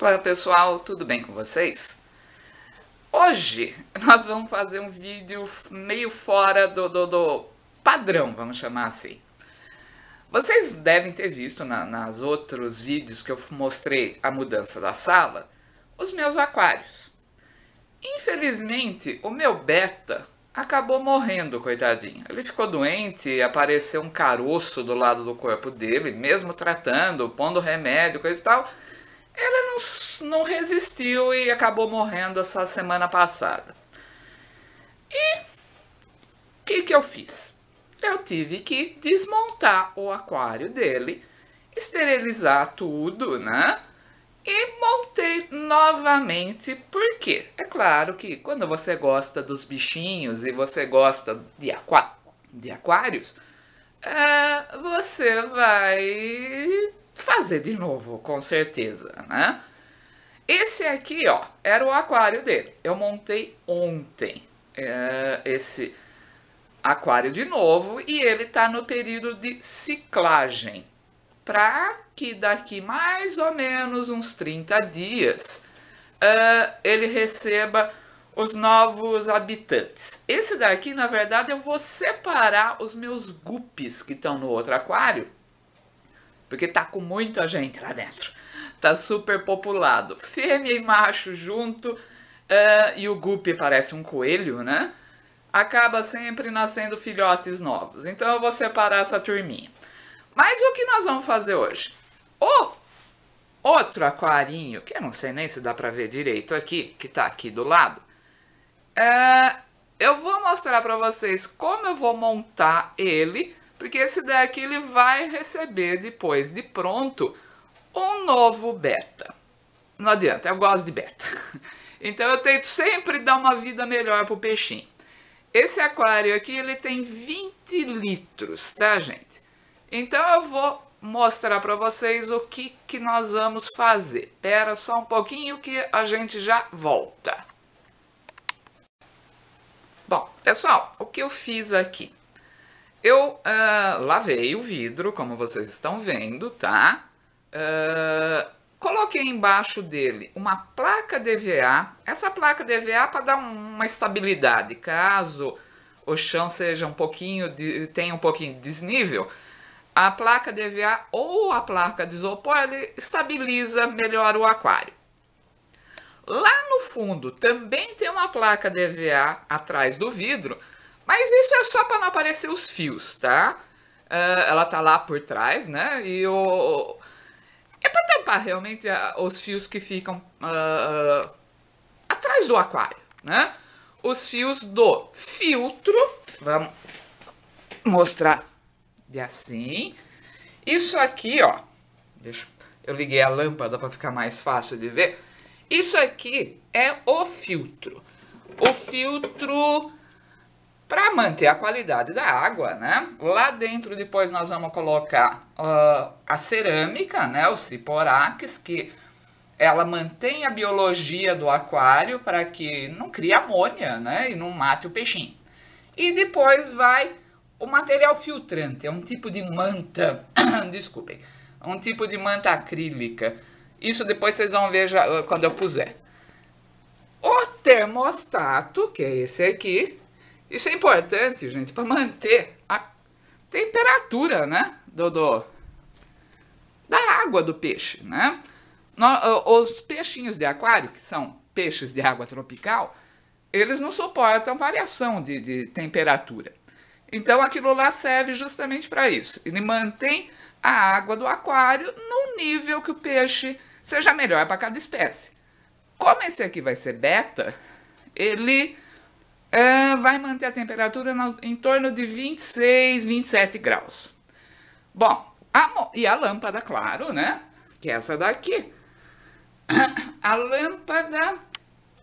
Olá pessoal, tudo bem com vocês? Hoje nós vamos fazer um vídeo meio fora do, do, do padrão, vamos chamar assim. Vocês devem ter visto na, nas outros vídeos que eu mostrei a mudança da sala, os meus aquários. Infelizmente, o meu beta acabou morrendo, coitadinho. Ele ficou doente, apareceu um caroço do lado do corpo dele, mesmo tratando, pondo remédio, coisa e tal, ela não, não resistiu e acabou morrendo essa semana passada. E o que, que eu fiz? Eu tive que desmontar o aquário dele, esterilizar tudo, né? E montei novamente, porque é claro que quando você gosta dos bichinhos e você gosta de, aqua de aquários, é, você vai fazer de novo, com certeza, né? Esse aqui, ó, era o aquário dele. Eu montei ontem é, esse aquário de novo e ele tá no período de ciclagem. Para que daqui mais ou menos uns 30 dias é, ele receba os novos habitantes. Esse daqui, na verdade, eu vou separar os meus guppies que estão no outro aquário porque tá com muita gente lá dentro. Tá super populado. Fêmea e macho junto. Uh, e o Guppy parece um coelho, né? Acaba sempre nascendo filhotes novos. Então eu vou separar essa turminha. Mas o que nós vamos fazer hoje? O outro aquarinho, que eu não sei nem se dá pra ver direito aqui, que tá aqui do lado. Eh, eu vou mostrar para vocês como eu vou montar ele porque esse daqui ele vai receber depois, de pronto, um novo beta. Não adianta, eu gosto de beta. Então eu tento sempre dar uma vida melhor pro peixinho. Esse aquário aqui, ele tem 20 litros, tá, gente? Então eu vou mostrar para vocês o que, que nós vamos fazer. Pera só um pouquinho que a gente já volta. Bom, pessoal, o que eu fiz aqui? Eu uh, lavei o vidro, como vocês estão vendo, tá? Uh, coloquei embaixo dele uma placa DVA. Essa placa DVA é para dar uma estabilidade, caso o chão seja um pouquinho, de, tenha um pouquinho de desnível, a placa DVA ou a placa de isopor ele estabiliza melhor o aquário. Lá no fundo também tem uma placa DVA atrás do vidro, mas isso é só para não aparecer os fios, tá? Uh, ela tá lá por trás, né? E o... É para tampar realmente os fios que ficam uh, atrás do aquário, né? Os fios do filtro. Vamos mostrar de assim. Isso aqui, ó. Deixa eu liguei a lâmpada para ficar mais fácil de ver. Isso aqui é o filtro. O filtro para manter a qualidade da água, né? Lá dentro depois nós vamos colocar uh, a cerâmica, né? O ciporax, que ela mantém a biologia do aquário para que não crie amônia, né? E não mate o peixinho. E depois vai o material filtrante, é um tipo de manta, desculpem, um tipo de manta acrílica. Isso depois vocês vão ver já, quando eu puser. O termostato, que é esse aqui, isso é importante, gente, para manter a temperatura, né, do, do, da água do peixe, né? Os peixinhos de aquário, que são peixes de água tropical, eles não suportam variação de, de temperatura. Então aquilo lá serve justamente para isso. Ele mantém a água do aquário no nível que o peixe seja melhor para cada espécie. Como esse aqui vai ser beta, ele uh, vai manter a temperatura no, em torno de 26, 27 graus. Bom, a, e a lâmpada, claro, né? Que é essa daqui. A lâmpada,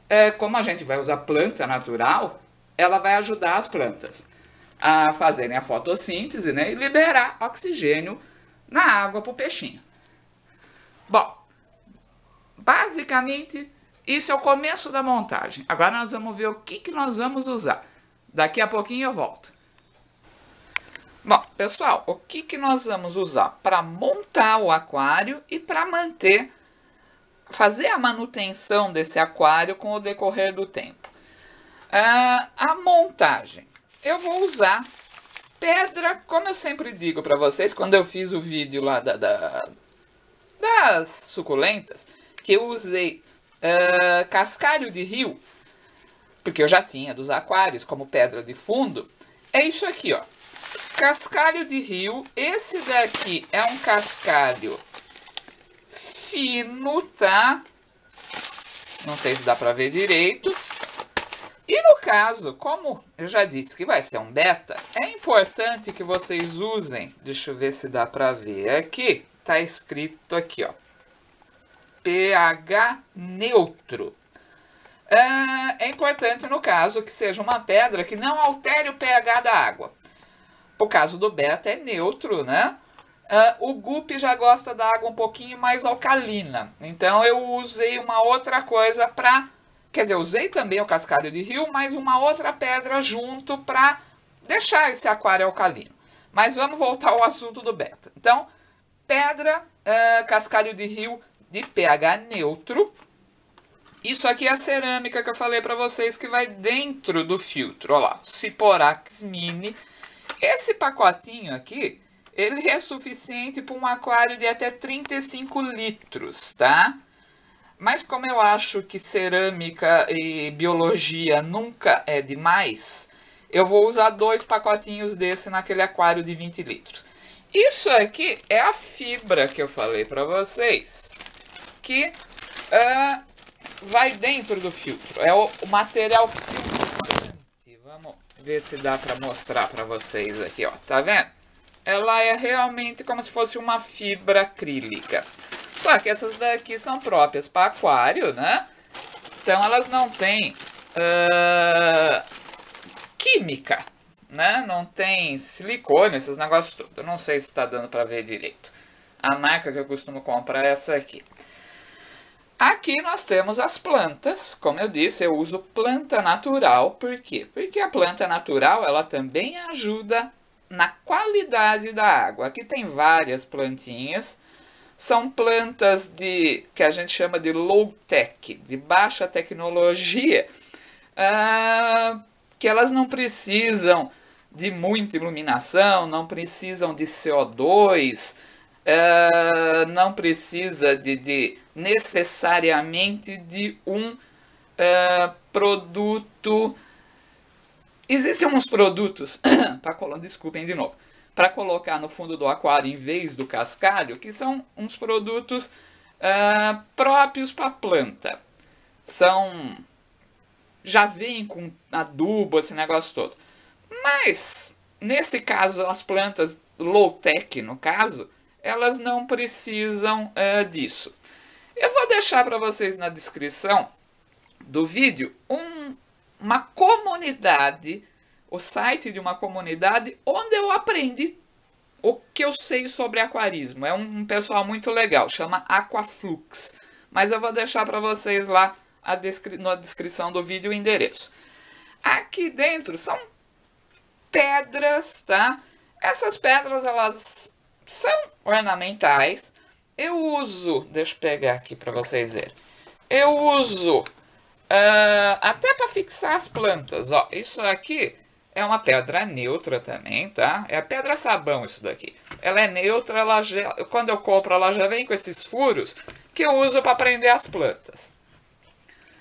é, como a gente vai usar planta natural, ela vai ajudar as plantas a fazerem a fotossíntese né, e liberar oxigênio na água para o peixinho. Bom, basicamente isso é o começo da montagem. Agora nós vamos ver o que, que nós vamos usar. Daqui a pouquinho eu volto. Bom, pessoal, o que, que nós vamos usar para montar o aquário e para manter, fazer a manutenção desse aquário com o decorrer do tempo? Ah, a montagem. Eu vou usar pedra, como eu sempre digo para vocês, quando eu fiz o vídeo lá da, da das suculentas, que eu usei uh, cascalho de rio, porque eu já tinha dos aquários como pedra de fundo, é isso aqui, ó. Cascalho de rio. Esse daqui é um cascalho fino, tá? Não sei se dá pra ver direito. E no caso, como eu já disse que vai ser um beta, é importante que vocês usem, deixa eu ver se dá pra ver aqui, tá escrito aqui, ó, pH neutro. Ah, é importante, no caso, que seja uma pedra que não altere o pH da água. O caso do beta é neutro, né? Uh, o Guppy já gosta da água um pouquinho mais alcalina. Então eu usei uma outra coisa para, quer dizer, usei também o cascalho de rio, mas uma outra pedra junto para deixar esse aquário alcalino. Mas vamos voltar ao assunto do beta. Então, pedra, uh, cascalho de rio de pH neutro. Isso aqui é a cerâmica que eu falei para vocês que vai dentro do filtro. Olha lá, Ciporax Mini. Esse pacotinho aqui, ele é suficiente para um aquário de até 35 litros, tá? Mas como eu acho que cerâmica e biologia nunca é demais, eu vou usar dois pacotinhos desse naquele aquário de 20 litros. Isso aqui é a fibra que eu falei para vocês que uh, vai dentro do filtro. É o, o material filtrante. Vamos ver se dá para mostrar para vocês aqui, ó. Tá vendo? Ela é realmente como se fosse uma fibra acrílica. Só que essas daqui são próprias para aquário, né? Então elas não têm uh, química, né? Não tem silicone, esses negócios tudo. Eu não sei se está dando para ver direito. A marca que eu costumo comprar é essa aqui. Aqui nós temos as plantas, como eu disse, eu uso planta natural, por quê? Porque a planta natural, ela também ajuda na qualidade da água. Aqui tem várias plantinhas, são plantas de que a gente chama de low tech, de baixa tecnologia, ah, que elas não precisam de muita iluminação, não precisam de CO2, eh, não precisa de, de, necessariamente de um eh, produto. Existem uns produtos, desculpem de novo, para colocar no fundo do aquário em vez do cascalho, que são uns produtos eh, próprios para planta. São. Já vem com adubo, esse negócio todo. Mas, nesse caso, as plantas low-tech, no caso, elas não precisam é, disso. Eu vou deixar para vocês na descrição do vídeo um, uma comunidade, o site de uma comunidade onde eu aprendi o que eu sei sobre aquarismo. É um, pessoal muito legal, chama Aquaflux. Mas eu vou deixar para vocês lá descri na descrição do vídeo o endereço. Aqui dentro são pedras, tá? Essas pedras, elas são ornamentais. Eu uso, deixa eu pegar aqui para vocês verem. Eu uso uh, até para fixar as plantas. Ó, isso aqui é uma pedra neutra também, tá? É a pedra sabão isso daqui. Ela é neutra, ela já, quando eu compro ela já vem com esses furos que eu uso para prender as plantas.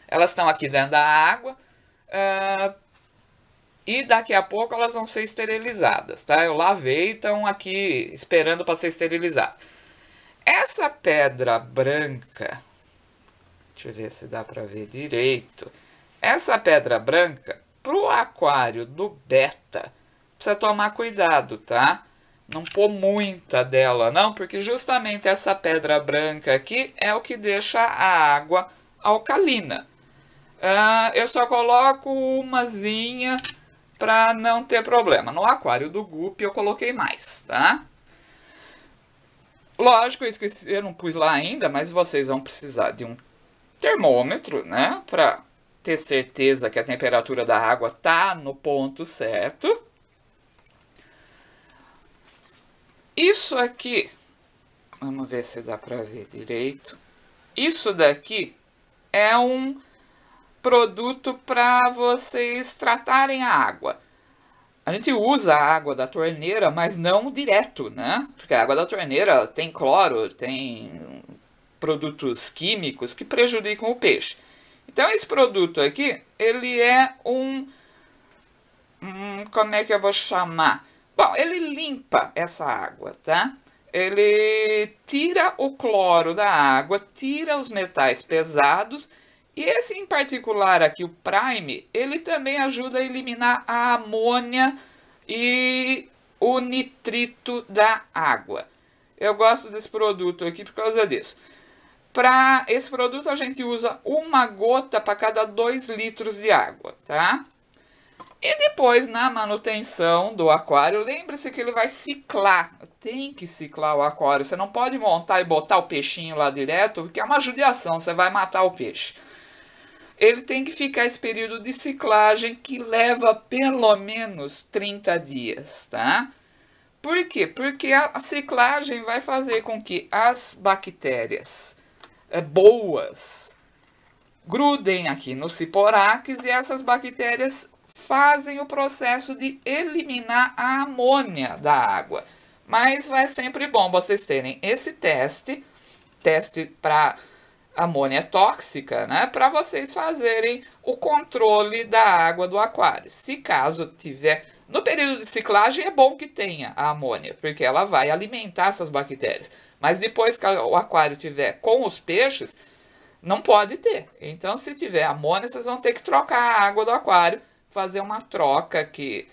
Elas estão aqui dentro da água. Uh, e daqui a pouco elas vão ser esterilizadas, tá? Eu lavei, estão aqui esperando para ser esterilizada. Essa pedra branca, deixa eu ver se dá para ver direito. Essa pedra branca, para o aquário do beta, precisa tomar cuidado, tá? Não pôr muita dela, não, porque justamente essa pedra branca aqui é o que deixa a água alcalina. Uh, eu só coloco umazinha para não ter problema. No aquário do Gup eu coloquei mais, tá? Lógico, eu esqueci, eu não pus lá ainda, mas vocês vão precisar de um termômetro, né? Para ter certeza que a temperatura da água tá no ponto certo. Isso aqui, vamos ver se dá para ver direito. Isso daqui é um produto para vocês tratarem a água. A gente usa a água da torneira, mas não direto, né? Porque a água da torneira tem cloro, tem produtos químicos que prejudicam o peixe. Então esse produto aqui, ele é um, um como é que eu vou chamar? Bom, ele limpa essa água, tá? Ele tira o cloro da água, tira os metais pesados e esse em particular aqui, o Prime, ele também ajuda a eliminar a amônia e o nitrito da água. Eu gosto desse produto aqui por causa disso. Para esse produto a gente usa uma gota para cada 2 litros de água, tá? E depois na manutenção do aquário, lembre-se que ele vai ciclar. Tem que ciclar o aquário. Você não pode montar e botar o peixinho lá direto, porque é uma judiação, você vai matar o peixe ele tem que ficar esse período de ciclagem que leva pelo menos 30 dias, tá? Por quê? Porque a ciclagem vai fazer com que as bactérias é, boas grudem aqui no ciporax e essas bactérias fazem o processo de eliminar a amônia da água. Mas vai sempre bom vocês terem esse teste, teste para amônia é tóxica, né, para vocês fazerem o controle da água do aquário. Se caso tiver no período de ciclagem é bom que tenha a amônia, porque ela vai alimentar essas bactérias. Mas depois que o aquário tiver com os peixes, não pode ter. Então, se tiver amônia, vocês vão ter que trocar a água do aquário, fazer uma troca que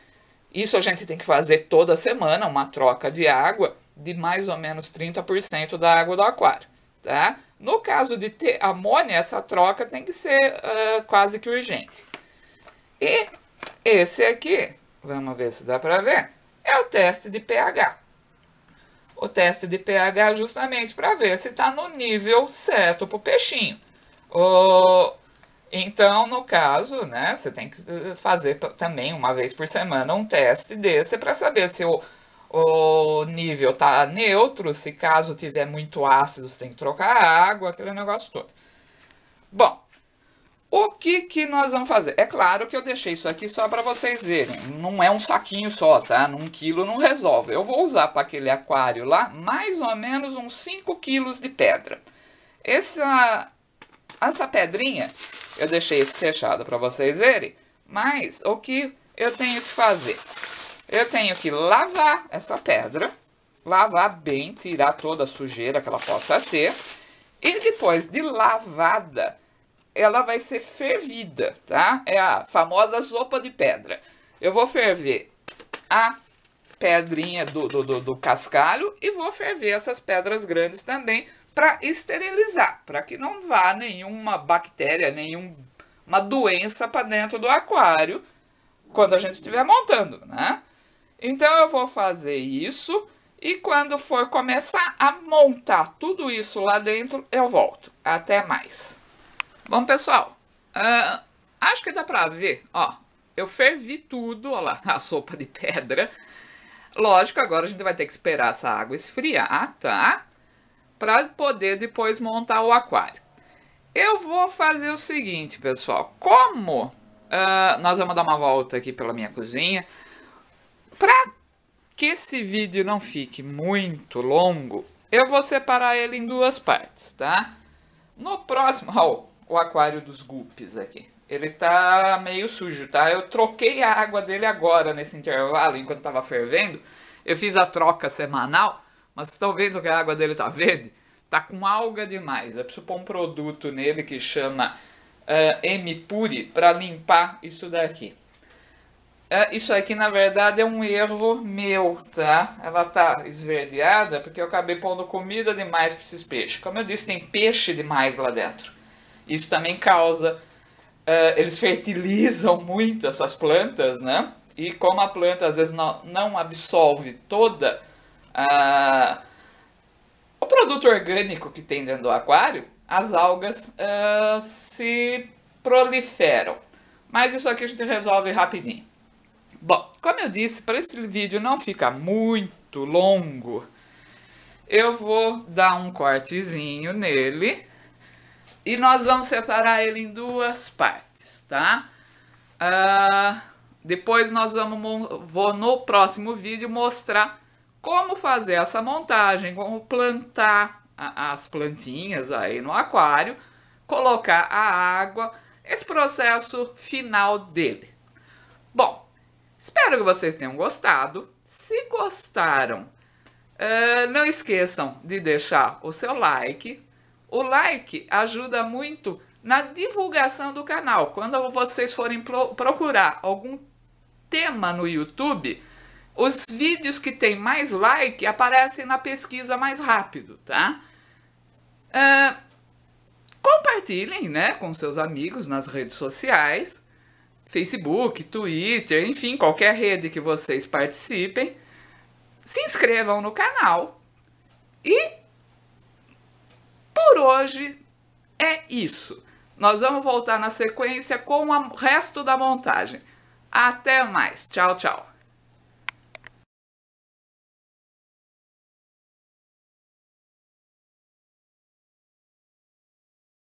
isso a gente tem que fazer toda semana, uma troca de água de mais ou menos 30% da água do aquário, tá? No caso de ter amônia, essa troca tem que ser uh, quase que urgente. E esse aqui, vamos ver se dá para ver, é o teste de pH. O teste de pH é justamente para ver se está no nível certo para o peixinho. então, no caso, né, você tem que fazer também uma vez por semana um teste desse para saber se o o nível tá neutro, se caso tiver muito ácido, você tem que trocar a água, aquele negócio todo. Bom, o que, que nós vamos fazer? É claro que eu deixei isso aqui só para vocês verem. Não é um saquinho só, tá? Um quilo não resolve. Eu vou usar para aquele aquário lá mais ou menos uns 5 quilos de pedra. Essa, essa pedrinha, eu deixei esse fechado para vocês verem. Mas o que eu tenho que fazer? Eu tenho que lavar essa pedra, lavar bem, tirar toda a sujeira que ela possa ter. E depois de lavada, ela vai ser fervida, tá? É a famosa sopa de pedra. Eu vou ferver a pedrinha do, do, do, do cascalho e vou ferver essas pedras grandes também para esterilizar, para que não vá nenhuma bactéria, nenhuma doença para dentro do aquário quando a gente estiver montando, né? Então eu vou fazer isso e quando for começar a montar tudo isso lá dentro, eu volto. Até mais. Bom, pessoal, uh, acho que dá pra ver, ó. Eu fervi tudo, ó lá, a sopa de pedra. Lógico, agora a gente vai ter que esperar essa água esfriar, tá? Para poder depois montar o aquário. Eu vou fazer o seguinte, pessoal. Como uh, nós vamos dar uma volta aqui pela minha cozinha, para que esse vídeo não fique muito longo, eu vou separar ele em duas partes, tá? No próximo, ó, o aquário dos guppies aqui. Ele tá meio sujo, tá? Eu troquei a água dele agora, nesse intervalo, enquanto tava fervendo. Eu fiz a troca semanal, mas estão vendo que a água dele tá verde? Tá com alga demais. Eu preciso pôr um produto nele que chama uh, eh, M-Puri para limpar isso daqui. É, isso aqui, na verdade, é um erro meu, tá? Ela tá esverdeada porque eu acabei pondo comida demais para esses peixes. Como eu disse, tem peixe demais lá dentro. Isso também causa... É, eles fertilizam muito essas plantas, né? E como a planta às vezes não, não absorve toda a... o produto orgânico que tem dentro do aquário, as algas é, se proliferam. Mas isso aqui a gente resolve rapidinho. Bom, como eu disse, para esse vídeo não ficar muito longo, eu vou dar um cortezinho nele e nós vamos separar ele em duas partes, tá? Uh, depois nós vamos, vou no próximo vídeo mostrar como fazer essa montagem, como plantar a, as plantinhas aí no aquário, colocar a água, esse processo final dele. Bom, Espero que vocês tenham gostado. Se gostaram, uh, não esqueçam de deixar o seu like. O like ajuda muito na divulgação do canal. Quando vocês forem pro procurar algum tema no YouTube, os vídeos que têm mais like aparecem na pesquisa mais rápido, tá? Uh, compartilhem, né, com seus amigos nas redes sociais. Facebook, Twitter, enfim, qualquer rede que vocês participem, se inscrevam no canal. E por hoje é isso. Nós vamos voltar na sequência com o resto da montagem. Até mais. Tchau, tchau.